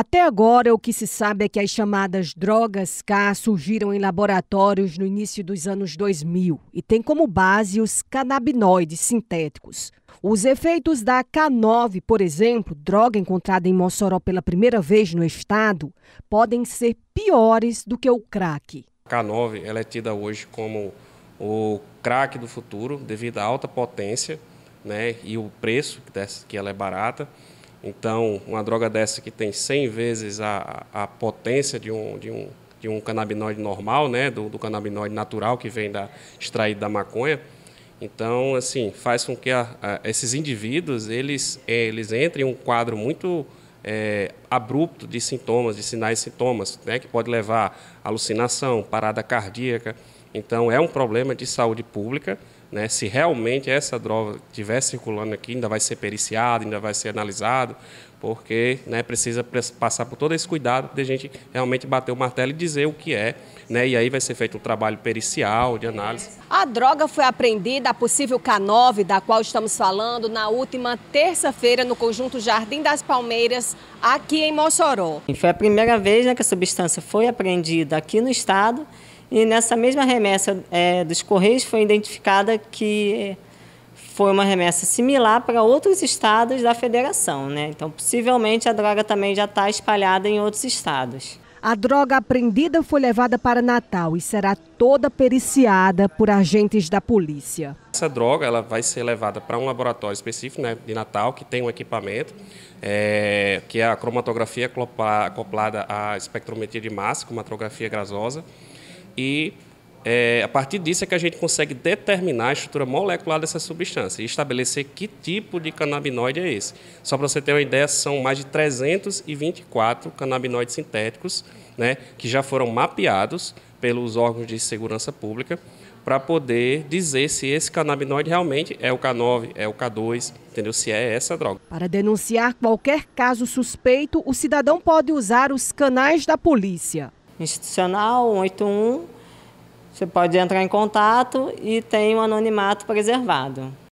Até agora, o que se sabe é que as chamadas drogas K surgiram em laboratórios no início dos anos 2000 e têm como base os canabinoides sintéticos. Os efeitos da K9, por exemplo, droga encontrada em Mossoró pela primeira vez no estado, podem ser piores do que o crack. A K9 ela é tida hoje como o crack do futuro devido à alta potência né, e o preço que ela é barata. Então, uma droga dessa que tem 100 vezes a, a potência de um, de, um, de um canabinoide normal, né, do, do canabinoide natural que vem da, extraído da maconha. Então, assim, faz com que a, a, esses indivíduos eles, eles entrem em um quadro muito é, abrupto de sintomas, de sinais e sintomas, né, que pode levar a alucinação, parada cardíaca. Então, é um problema de saúde pública né, se realmente essa droga estiver circulando aqui, ainda vai ser periciado, ainda vai ser analisado, porque né, precisa passar por todo esse cuidado de a gente realmente bater o martelo e dizer o que é. Né, e aí vai ser feito um trabalho pericial de análise. A droga foi apreendida, a possível K9, da qual estamos falando, na última terça-feira no conjunto Jardim das Palmeiras, aqui em Mossoró. Foi a primeira vez né, que a substância foi apreendida aqui no estado e nessa mesma remessa é, dos Correios foi identificada que foi uma remessa similar para outros estados da federação. Né? Então, possivelmente, a droga também já está espalhada em outros estados. A droga apreendida foi levada para Natal e será toda periciada por agentes da polícia. Essa droga ela vai ser levada para um laboratório específico né, de Natal, que tem um equipamento, é, que é a cromatografia acoplada à espectrometria de massa, cromatografia grasosa e é, a partir disso é que a gente consegue determinar a estrutura molecular dessa substância e estabelecer que tipo de canabinoide é esse. Só para você ter uma ideia, são mais de 324 canabinoides sintéticos né, que já foram mapeados pelos órgãos de segurança pública para poder dizer se esse canabinoide realmente é o K9, é o K2, entendeu? Se é essa droga. Para denunciar qualquer caso suspeito, o cidadão pode usar os canais da polícia institucional 181. Você pode entrar em contato e tem um anonimato preservado.